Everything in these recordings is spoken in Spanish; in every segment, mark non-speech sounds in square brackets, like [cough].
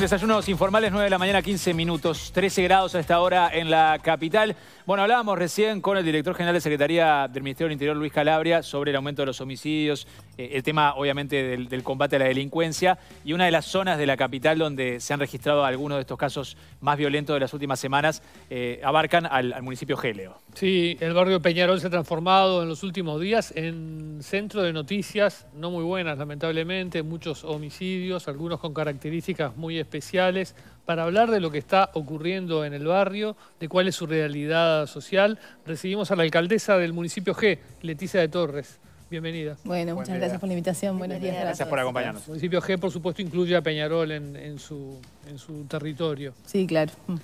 Desayunos Informales, 9 de la mañana, 15 minutos, 13 grados a esta hora en la capital. Bueno, hablábamos recién con el director general de Secretaría del Ministerio del Interior, Luis Calabria, sobre el aumento de los homicidios, eh, el tema obviamente del, combate a la delincuencia y una de las zonas de la capital donde se han registrado algunos de estos casos más violentos de las últimas semanas eh, abarcan al, municipio Géleo. Sí, el barrio Peñarol se ha transformado en los últimos días en centro de noticias no muy buenas, lamentablemente, muchos homicidios, algunos con características muy especiales para hablar de lo que está ocurriendo en el barrio, de cuál es su realidad social. Recibimos a la alcaldesa del municipio G, Leticia de Torres. Bienvenida. Bueno, muchas gracias por la invitación. Buenos días. Gracias, por acompañarnos. El municipio G, por supuesto, incluye a Peñarol en, su, en su territorio. Sí, claro. Mm.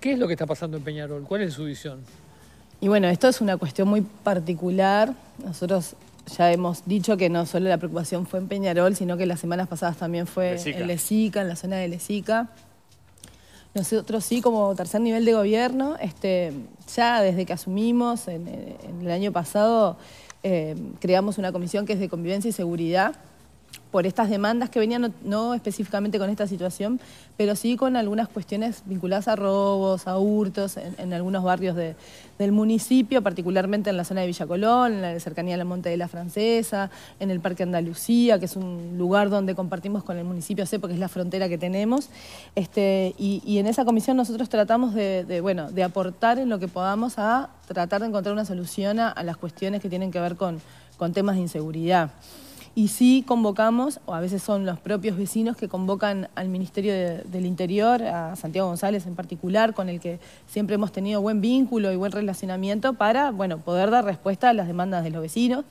¿Qué es lo que está pasando en Peñarol? ¿Cuál es su visión? Y bueno, esto es una cuestión muy particular. Nosotros ya hemos dicho que no solo la preocupación fue en Peñarol, sino que las semanas pasadas también fue en Lezica, en la zona de Lezica. Nosotros sí, como tercer nivel de gobierno, este, ya desde que asumimos en, el año pasado, eh, creamos una comisión que es de convivencia y seguridad, por estas demandas que venían, no, específicamente con esta situación, pero sí con algunas cuestiones vinculadas a robos, a hurtos, en, algunos barrios del municipio, particularmente en la zona de Villa Colón, en la cercanía de la Monte de la Francesa, en el Parque Andalucía, que es un lugar donde compartimos con el municipio sé porque es la frontera que tenemos. Este, y, en esa comisión nosotros tratamos de, aportar en lo que podamos a tratar de encontrar una solución a, las cuestiones que tienen que ver con, con temas de inseguridad y sí convocamos, o a veces son los propios vecinos que convocan al Ministerio del Interior, a Santiago González en particular, con el que siempre hemos tenido buen vínculo y buen relacionamiento para poder dar respuesta a las demandas de los vecinos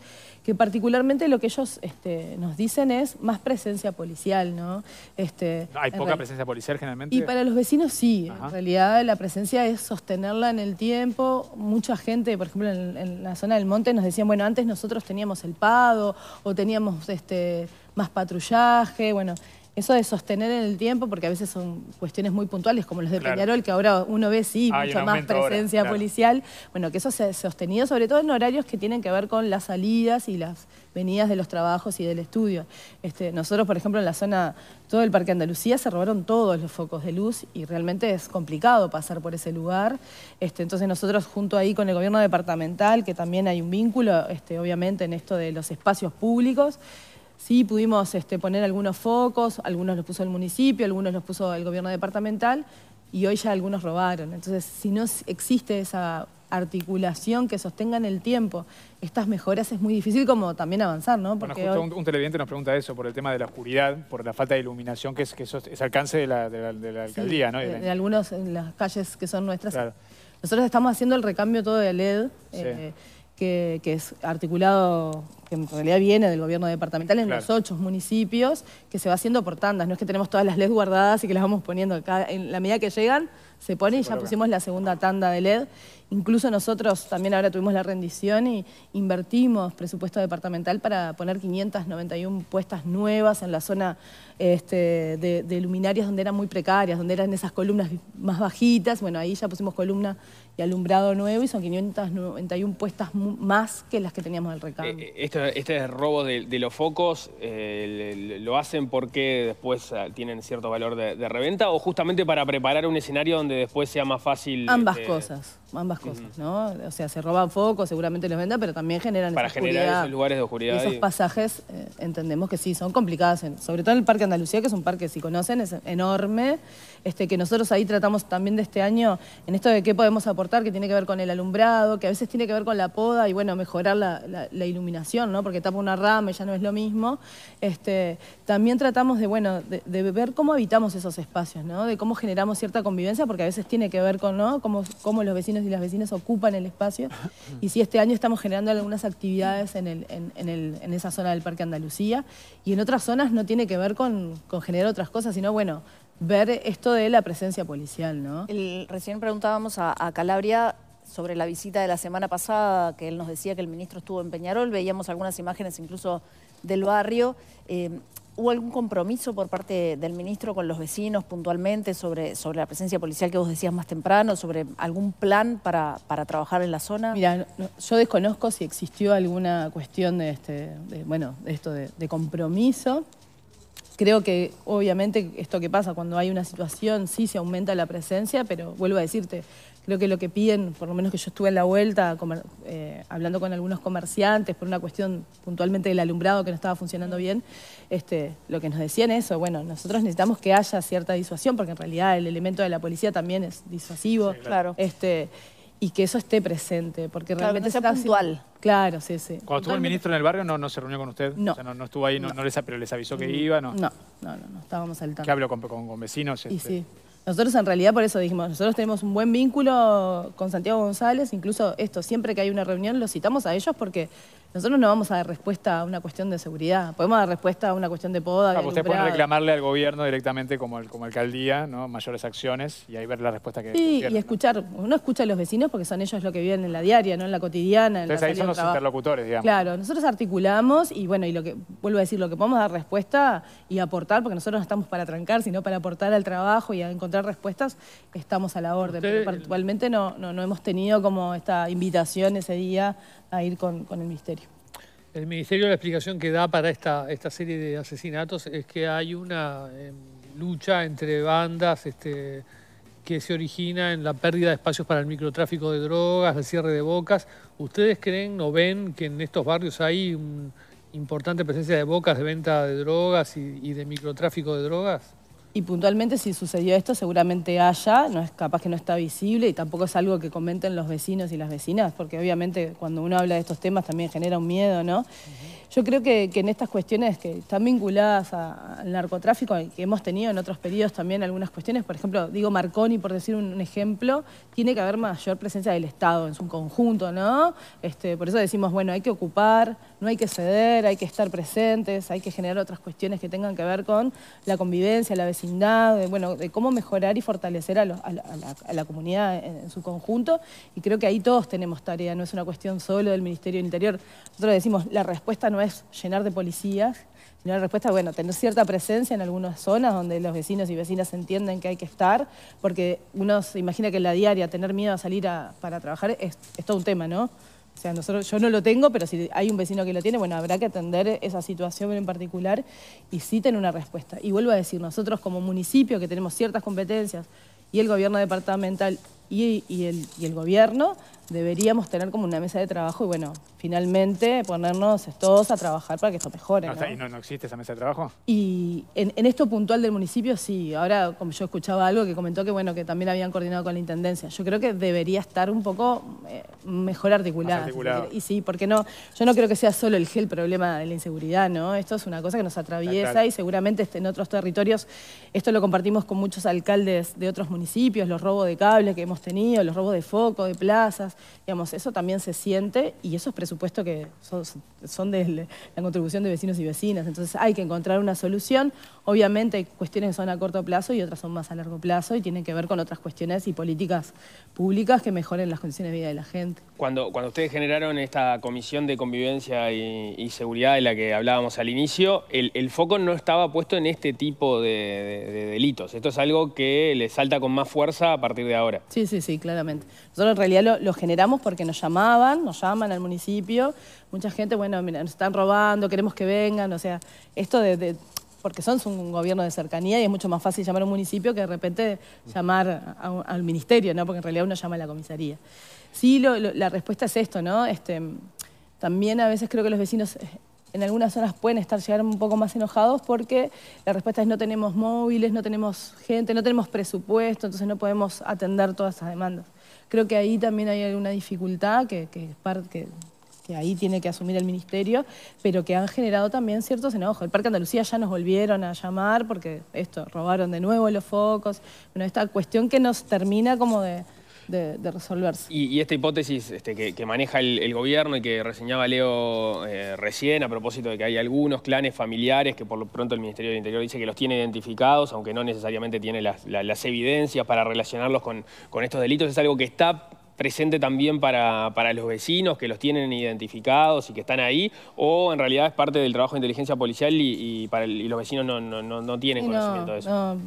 que particularmente lo que ellos este, nos dicen es más presencia policial, ¿no? Este, ¿Hay poca presencia policial generalmente? Y para los vecinos sí, en realidad la presencia es sostenerla en el tiempo. Mucha gente, por ejemplo, en, la zona del monte nos decían, bueno, antes nosotros teníamos el pado o teníamos este, más patrullaje, bueno eso de sostener en el tiempo, porque a veces son cuestiones muy puntuales, como los de Peñarol, que ahora uno ve sí, mucha más presencia policial. Bueno, que eso se ha sostenido, sobre todo en horarios que tienen que ver con las salidas y las venidas de los trabajos y del estudio. Este, nosotros, por ejemplo, en la zona, todo el Parque Andalucía se robaron todos los focos de luz y realmente es complicado pasar por ese lugar. Este, entonces nosotros junto ahí con el gobierno departamental, que también hay un vínculo, este, obviamente, en esto de los espacios públicos, Sí, pudimos este, poner algunos focos, algunos los puso el municipio, algunos los puso el gobierno departamental y hoy ya algunos robaron. Entonces, si no existe esa articulación que sostenga en el tiempo estas mejoras es muy difícil como también avanzar, ¿no? un, televidente nos pregunta eso por el tema de la oscuridad, por la falta de iluminación que es, que alcance de la, alcaldía, en ¿no? De, algunas las calles que son nuestras. Nosotros estamos haciendo el recambio todo de LED. Eh, que, es articulado, que en realidad viene del gobierno departamental en los ocho municipios, que se va haciendo por tandas. No es que tenemos todas las leyes guardadas y que las vamos poniendo En la medida que llegan, se pone y ya pusimos la segunda tanda de LED. Incluso nosotros también ahora tuvimos la rendición y invertimos presupuesto departamental para poner 591 puestas nuevas en la zona este, de, luminarias donde eran muy precarias, donde eran esas columnas más bajitas. Bueno, ahí ya pusimos columna y alumbrado nuevo y son 591 puestas más que las que teníamos del recambio. recado. Eh, eh, este, robo de, los focos eh, lo hacen porque después ah, tienen cierto valor de reventa o justamente para preparar un escenario donde después sea más fácil... Ambas este, cosas, ambas cosas, ¿no? O sea, se roban focos, seguramente los venda, pero también generan Para generar esos lugares de oscuridad. Y esos pasajes eh, entendemos que sí, son complicados. sobre todo en el Parque Andalucía, que es un parque, si conocen, es enorme, este, que nosotros ahí tratamos también de este año en esto de qué podemos aportar, que tiene que ver con el alumbrado, que a veces tiene que ver con la poda y, bueno, mejorar la, iluminación, ¿no? Porque tapa una rama y ya no es lo mismo. Este, también tratamos de, bueno, de, de ver cómo habitamos esos espacios, ¿no? De cómo generamos cierta convivencia, que a veces tiene que ver con ¿no? cómo, los vecinos y las vecinas ocupan el espacio. Y si este año estamos generando algunas actividades en, en, esa zona del Parque Andalucía. Y en otras zonas no tiene que ver con, generar otras cosas, sino, bueno, ver esto de la presencia policial, ¿no? recién preguntábamos a, Calabria sobre la visita de la semana pasada, que él nos decía que el ministro estuvo en Peñarol, veíamos algunas imágenes incluso del barrio. Eh, ¿Hubo algún compromiso por parte del ministro con los vecinos puntualmente sobre, sobre la presencia policial que vos decías más temprano, sobre algún plan para, trabajar en la zona? Mira, yo desconozco si existió alguna cuestión de, este, bueno, esto de compromiso. Creo que obviamente esto que pasa cuando hay una situación sí se aumenta la presencia, pero vuelvo a decirte, Creo que lo que piden, por lo menos que yo estuve en la vuelta eh, hablando con algunos comerciantes por una cuestión puntualmente del alumbrado que no estaba funcionando bien, este, lo que nos decían es eso, bueno, nosotros necesitamos que haya cierta disuasión, porque en realidad el elemento de la policía también es disuasivo. claro. este, y que eso esté presente, porque realmente está puntual. Claro, sí, sí. Cuando estuvo el ministro en el barrio, ¿no, se reunió con usted? No. no, estuvo ahí, pero les avisó que mm. iba, ¿no? No, no, no, estábamos al tanto. Que habló con, con, vecinos? Y este, sí. Nosotros en realidad por eso dijimos, nosotros tenemos un buen vínculo con Santiago González, incluso esto, siempre que hay una reunión lo citamos a ellos porque nosotros no vamos a dar respuesta a una cuestión de seguridad, podemos dar respuesta a una cuestión de poda. Usted usted ustedes reclamarle al gobierno directamente como, el, como alcaldía, ¿no? mayores acciones y ahí ver la respuesta que Sí, y escuchar, uno escucha a los vecinos porque son ellos los que viven en la diaria, no en la cotidiana. Entonces ahí son los interlocutores, digamos. Claro, nosotros articulamos y bueno, y lo que, vuelvo a decir, lo que podemos dar respuesta y aportar, porque nosotros no estamos para trancar, sino para aportar al trabajo y a encontrar respuestas, estamos a la orden. Pero actualmente no, no, hemos tenido como esta invitación ese día a ir con, el Ministerio. El Ministerio, la explicación que da para esta, esta serie de asesinatos es que hay una em, lucha entre bandas este, que se origina en la pérdida de espacios para el microtráfico de drogas, el cierre de bocas. ¿Ustedes creen o ven que en estos barrios hay... una importante presencia de bocas de venta de drogas y, de microtráfico de drogas? Y puntualmente si sucedió esto, seguramente haya, no es capaz que no está visible y tampoco es algo que comenten los vecinos y las vecinas, porque obviamente cuando uno habla de estos temas también genera un miedo, ¿no? Yo creo que, en estas cuestiones que están vinculadas al narcotráfico, que hemos tenido en otros periodos también algunas cuestiones, por ejemplo, digo Marconi, por decir un, ejemplo, tiene que haber mayor presencia del Estado en su conjunto, ¿no? Este, por eso decimos, bueno, hay que ocupar, no hay que ceder, hay que estar presentes, hay que generar otras cuestiones que tengan que ver con la convivencia, la vecindad, bueno, de cómo mejorar y fortalecer a, la, comunidad en, su conjunto. Y creo que ahí todos tenemos tarea, no es una cuestión solo del Ministerio del Interior. Nosotros decimos, la respuesta no es llenar de policías, sino la respuesta es, bueno, tener cierta presencia en algunas zonas donde los vecinos y vecinas entienden que hay que estar, porque uno se imagina que en la diaria tener miedo a salir para trabajar es, todo un tema, ¿no? O sea, nosotros, yo no lo tengo, pero si hay un vecino que lo tiene, bueno, habrá que atender esa situación en particular y sí tener una respuesta. Y vuelvo a decir, nosotros como municipio que tenemos ciertas competencias y el gobierno departamental y el gobierno, deberíamos tener como una mesa de trabajo y bueno, finalmente ponernos todos a trabajar para que esto mejore. ¿No, ¿y no, existe esa mesa de trabajo? Y en, esto puntual del municipio sí, ahora como yo escuchaba algo que comentó que bueno, que también habían coordinado con la Intendencia, yo creo que debería estar un poco eh, mejor articulada. y sí, porque no, yo no creo que sea solo el gel problema de la inseguridad, ¿no? Esto es una cosa que nos atraviesa y seguramente este, en otros territorios, esto lo compartimos con muchos alcaldes de otros municipios, los robos de cables que hemos tenido, los robos de foco, de plazas, Digamos, eso también se siente y esos presupuestos que son, de la contribución de vecinos y vecinas. Entonces hay que encontrar una solución. Obviamente hay cuestiones que son a corto plazo y otras son más a largo plazo y tienen que ver con otras cuestiones y políticas públicas que mejoren las condiciones de vida de la gente. Cuando, cuando ustedes generaron esta comisión de convivencia y, seguridad de la que hablábamos al inicio, el, foco no estaba puesto en este tipo de, delitos. Esto es algo que le salta con más fuerza a partir de ahora. Sí, sí, sí, claramente. Nosotros en realidad lo, lo generamos generamos porque nos llamaban, nos llaman al municipio, mucha gente, bueno, mira, nos están robando, queremos que vengan, o sea, esto de, porque son un gobierno de cercanía y es mucho más fácil llamar a un municipio que de repente llamar al ministerio, ¿no? Porque en realidad uno llama a la comisaría. Sí, la respuesta es esto, ¿no? Este, también a veces creo que los vecinos eh, en algunas zonas pueden estar llegar un poco más enojados porque la respuesta es no tenemos móviles, no tenemos gente, no tenemos presupuesto, entonces no podemos atender todas esas demandas. Creo que ahí también hay alguna dificultad que, que, que, que ahí tiene que asumir el ministerio, pero que han generado también ciertos enojos. El Parque Andalucía ya nos volvieron a llamar porque esto, robaron de nuevo los focos. Bueno, esta cuestión que nos termina como de de, resolverse. Y, esta hipótesis este, que, maneja el, gobierno y que reseñaba Leo eh, recién, a propósito de que hay algunos clanes familiares que por lo pronto el Ministerio del Interior dice que los tiene identificados, aunque no necesariamente tiene las, evidencias para relacionarlos con, con estos delitos, es algo que está presente también para, los vecinos que los tienen identificados y que están ahí, o en realidad es parte del trabajo de inteligencia policial y, para los vecinos no, tienen conocimiento de eso.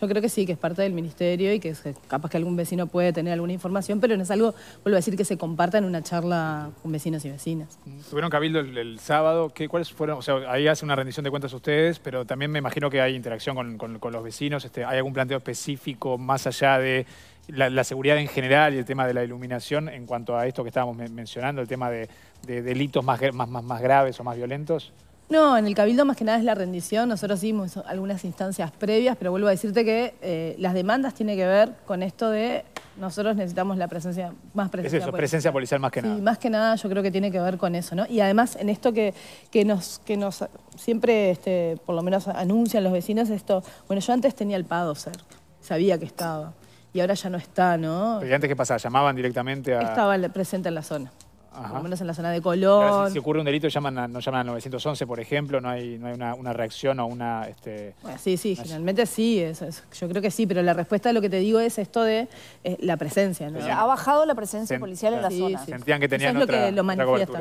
Yo creo que sí, que es parte del ministerio y que capaz que algún vecino puede tener alguna información, pero no es algo, vuelvo a decir, que se comparta en una charla con vecinos y vecinas. Tuvieron cabildo el, sábado, ¿qué, ¿cuáles fueron? O sea, ahí hace una rendición de cuentas ustedes, pero también me imagino que hay interacción con, con los vecinos. Este, ¿Hay algún planteo específico más allá de la, seguridad en general y el tema de la iluminación en cuanto a esto que estábamos mencionando, el tema de, delitos más, más, más, graves o más violentos? No, en el Cabildo más que nada es la rendición. Nosotros hicimos algunas instancias previas, pero vuelvo a decirte que eh, las demandas tienen que ver con esto de nosotros necesitamos la presencia, más presencia Es eso, presencia policial más que nada. Sí, más que nada yo creo que tiene que ver con eso, ¿no? Y además en esto que, nos, que nos siempre, este, por lo menos anuncian los vecinos, esto, bueno, yo antes tenía el PADO cerca, sabía que estaba y ahora ya no está, ¿no? ¿Y antes, ¿qué pasaba? ¿Llamaban directamente a...? Estaba presente en la zona por en la zona de Colón. si, ocurre un delito, llaman no llaman al 911, por ejemplo, no hay, no hay una, reacción o una... Este, sí, sí, generalmente sí, yo creo que sí, pero la respuesta a lo que te digo es esto de eh, la presencia. Ha bajado la presencia policial en la zona. Sentían que tenían lo que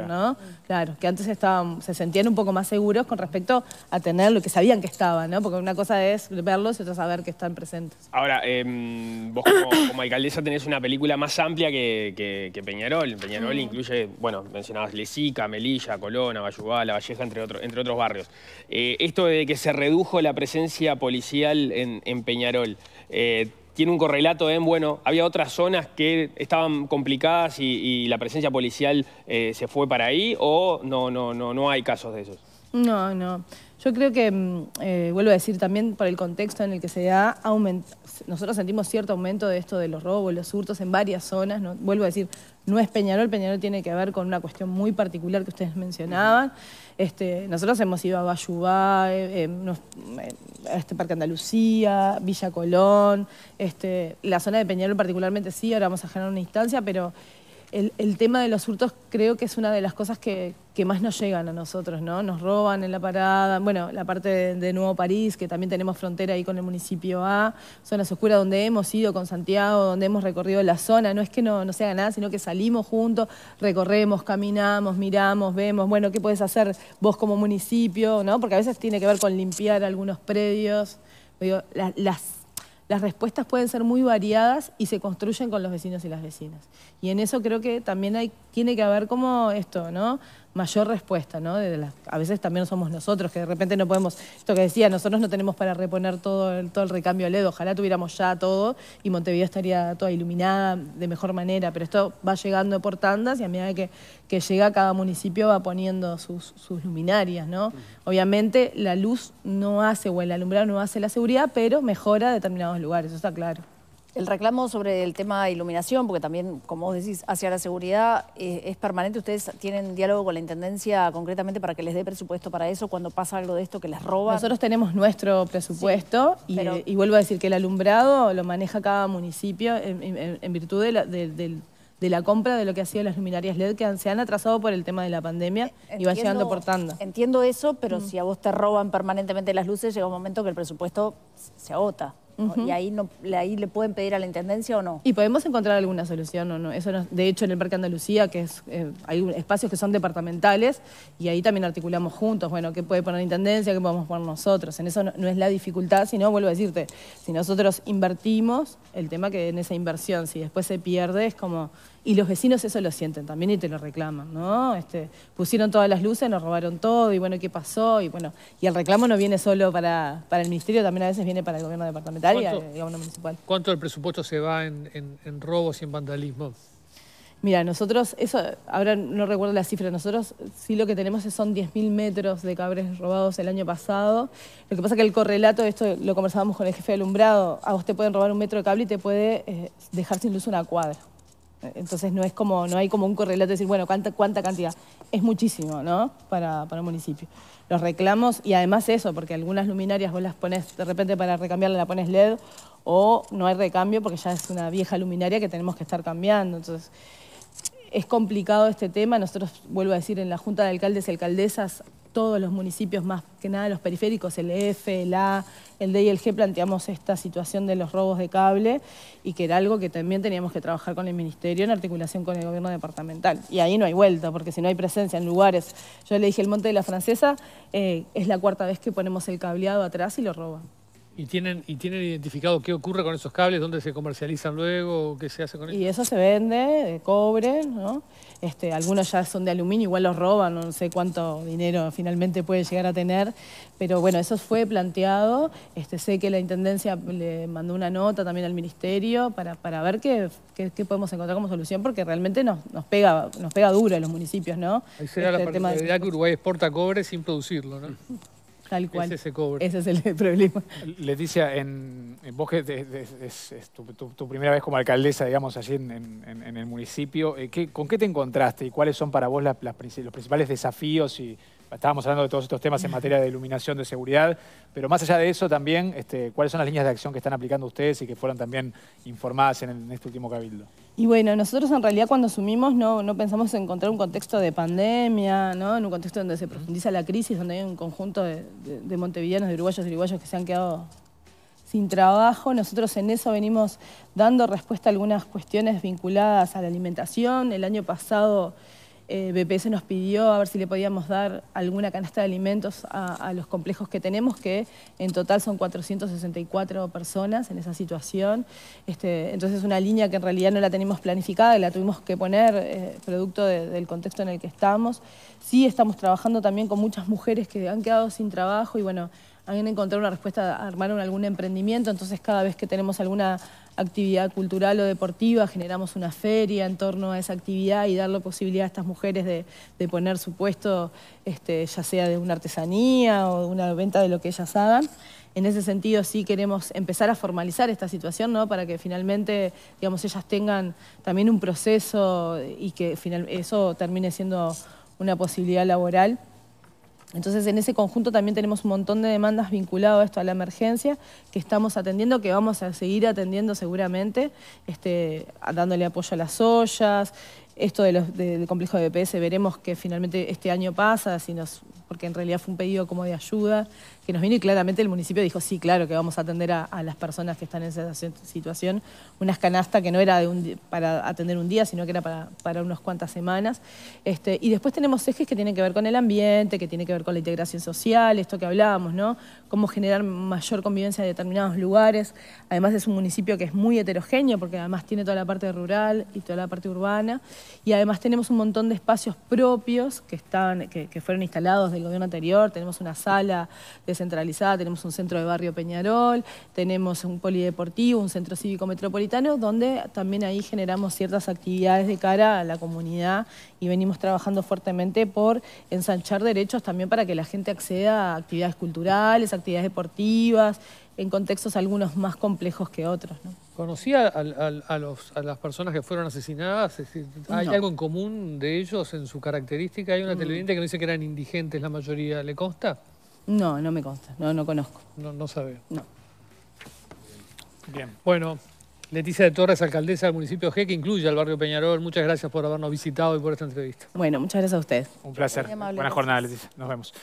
¿no? Claro, que antes estaban, se sentían un poco más seguros con respecto a tener lo que sabían que estaban, ¿no? Porque una cosa es verlos y otra saber que están presentes. Ahora, em, vos como, alcaldesa tenés una película más amplia que, Peñarol. Peñarol mm. incluye bueno, mencionabas Lezica, Melilla, Colona, La Valleja, entre, entre otros barrios. Eh, esto de que se redujo la presencia policial en, Peñarol, eh, tiene un correlato en, bueno, había otras zonas que estaban complicadas y, la presencia policial eh, se fue para ahí o no, no, no, no hay casos de esos? No, no. Yo creo que, mm, eh, vuelvo a decir también por el contexto en el que se da, nosotros sentimos cierto aumento de esto de los robos, los hurtos en varias zonas. ¿no? Vuelvo a decir, no es Peñarol, Peñarol tiene que ver con una cuestión muy particular que ustedes mencionaban. Este, nosotros hemos ido a Bayubá, a eh, eh, este Parque Andalucía, Villa Colón, este, la zona de Peñarol particularmente sí, ahora vamos a generar una instancia, pero el, tema de los hurtos creo que es una de las cosas que, más nos llegan a nosotros, ¿no? Nos roban en la parada, bueno, la parte de, Nuevo París, que también tenemos frontera ahí con el municipio A, zonas oscuras donde hemos ido con Santiago, donde hemos recorrido la zona, no es que no, no se haga nada, sino que salimos juntos, recorremos, caminamos, miramos, vemos, bueno, ¿qué puedes hacer vos como municipio, no? Porque a veces tiene que ver con limpiar algunos predios, las las respuestas pueden ser muy variadas y se construyen con los vecinos y las vecinas. Y en eso creo que también hay, tiene que haber como esto, ¿no? mayor respuesta, ¿no? a veces también somos nosotros que de repente no podemos, esto que decía, nosotros no tenemos para reponer todo el, todo el recambio LED, ojalá tuviéramos ya todo y Montevideo estaría toda iluminada de mejor manera, pero esto va llegando por tandas y a medida que, llega cada municipio va poniendo sus, sus luminarias, ¿no? Obviamente la luz no hace o el alumbrado no hace la seguridad, pero mejora determinados lugares, eso está claro. El reclamo sobre el tema de iluminación, porque también, como vos decís, hacia la seguridad eh, es permanente. Ustedes tienen diálogo con la Intendencia concretamente para que les dé presupuesto para eso cuando pasa algo de esto que les roba. Nosotros tenemos nuestro presupuesto y, vuelvo a decir que el alumbrado lo maneja cada municipio en, virtud de la, compra de lo que ha sido las luminarias LED que se han atrasado por el tema de la pandemia y va llegando por Entiendo eso, pero si a vos te roban permanentemente las luces, llega un momento que el presupuesto se agota. Y ahí, ahí le pueden pedir a la Intendencia o no. Y podemos encontrar alguna solución o no. Eso de hecho, en el Parque Andalucía, que es, eh, hay espacios que son departamentales, y ahí también articulamos juntos, bueno, qué puede poner la Intendencia, qué podemos poner nosotros. En eso no es la dificultad, sino, vuelvo a decirte, si nosotros invertimos, el tema que en esa inversión, si después se pierde, es como y los vecinos eso lo sienten también y te lo reclaman, ¿no? Este, pusieron todas las luces, nos robaron todo y bueno, ¿qué pasó? Y bueno, y el reclamo no viene solo para, para el ministerio, también a veces viene para el gobierno departamental y el eh, gobierno municipal. ¿Cuánto del presupuesto se va en, robos y en vandalismo? Mira, nosotros, eso, ahora no recuerdo la cifra, nosotros sí lo que tenemos son 10.000 metros de cables robados el año pasado. Lo que pasa es que el correlato, esto lo conversábamos con el jefe de alumbrado, a usted te pueden robar un metro de cable y te puede eh, dejar sin luz una cuadra. Entonces no es como, no hay como un correlato de decir, bueno, cuánta, cuánta cantidad. Es muchísimo, ¿no? Para, para un municipio. Los reclamos, y además eso, porque algunas luminarias vos las pones, de repente para recambiarla la pones LED, o no hay recambio porque ya es una vieja luminaria que tenemos que estar cambiando. Entonces, es complicado este tema. Nosotros, vuelvo a decir, en la Junta de Alcaldes y Alcaldesas todos los municipios, más que nada los periféricos, el F, el A, el D y el G, planteamos esta situación de los robos de cable y que era algo que también teníamos que trabajar con el Ministerio en articulación con el gobierno departamental. Y ahí no hay vuelta, porque si no hay presencia en lugares... Yo le dije, el Monte de la Francesa eh, es la cuarta vez que ponemos el cableado atrás y lo roban. ¿Y tienen, ¿Y tienen identificado qué ocurre con esos cables? ¿Dónde se comercializan luego? ¿Qué se hace con ellos? Y eso se vende, cobre, ¿no? Este, algunos ya son de aluminio, igual los roban, no sé cuánto dinero finalmente puede llegar a tener, pero bueno, eso fue planteado. Este, sé que la Intendencia le mandó una nota también al Ministerio para, para ver qué, qué, podemos encontrar como solución, porque realmente nos, nos, pega, nos pega duro en los municipios, ¿no? Ahí será la este, que Uruguay exporta cobre sin producirlo, ¿no? [laughs] Tal cual. ese es el [laughs] problema. Leticia, en, vos que es, tu, primera vez como alcaldesa, digamos, allí en, el municipio, eh, ¿con qué te encontraste y cuáles son para vos los principales desafíos y Estábamos hablando de todos estos temas en materia de iluminación, de seguridad, pero más allá de eso también, este, ¿cuáles son las líneas de acción que están aplicando ustedes y que fueron también informadas en, este último cabildo? Y bueno, nosotros en realidad cuando asumimos no, pensamos encontrar un contexto de pandemia, en un contexto donde se profundiza la crisis, donde hay un conjunto de, de, de montevideanos, de uruguayos y uruguayos que se han quedado sin trabajo. Nosotros en eso venimos dando respuesta a algunas cuestiones vinculadas a la alimentación. El año pasado... Eh, BPS nos pidió a ver si le podíamos dar alguna canasta de alimentos a, los complejos que tenemos, que en total son 464 personas en esa situación. Este, entonces entonces una línea que en realidad no la tenemos planificada, y la tuvimos que poner eh, producto del contexto en el que estamos. Sí estamos trabajando también con muchas mujeres que han quedado sin trabajo y bueno, han encontrado una respuesta, armaron algún emprendimiento, entonces cada vez que tenemos alguna actividad cultural o deportiva, generamos una feria en torno a esa actividad y darle posibilidad a estas mujeres de, poner su puesto, este, ya sea de una artesanía o de una venta de lo que ellas hagan. En ese sentido sí queremos empezar a formalizar esta situación, Para que finalmente, digamos, ellas tengan también un proceso y que final, eso termine siendo una posibilidad laboral. Entonces, en ese conjunto también tenemos un montón de demandas vinculadas a esto, a la emergencia, que estamos atendiendo, que vamos a seguir atendiendo seguramente, este, dándole apoyo a las ollas, esto de los, del complejo de BPS, veremos que finalmente este año pasa, si nos porque en realidad fue un pedido como de ayuda que nos vino y claramente el municipio dijo, sí, claro, que vamos a atender a, las personas que están en esa situación, unas canastas que no era para atender un día, sino que era para, unas cuantas semanas. Este, y después tenemos ejes que tienen que ver con el ambiente, que tienen que ver con la integración social, esto que hablábamos, ¿no? Cómo generar mayor convivencia en determinados lugares. Además es un municipio que es muy heterogéneo, porque además tiene toda la parte rural y toda la parte urbana. Y además tenemos un montón de espacios propios que, están, que fueron instalados gobierno anterior, tenemos una sala descentralizada, tenemos un centro de barrio Peñarol, tenemos un polideportivo, un centro cívico metropolitano, donde también ahí generamos ciertas actividades de cara a la comunidad y venimos trabajando fuertemente por ensanchar derechos también para que la gente acceda a actividades culturales, actividades deportivas, en contextos algunos más complejos que otros. ¿no? ¿Conocía a, las personas que fueron asesinadas? ¿Hay algo en común de ellos en su característica? Hay una mm. televidente que me dice que eran indigentes la mayoría. ¿Le consta? No, no me consta. No, no conozco. No, no sabe. No. Bien. Bueno, Leticia de Torres, alcaldesa del municipio G, que incluye al barrio Peñarol. Muchas gracias por habernos visitado y por esta entrevista. Bueno, muchas gracias a ustedes. Un placer. Buena jornada, Leticia. Nos vemos.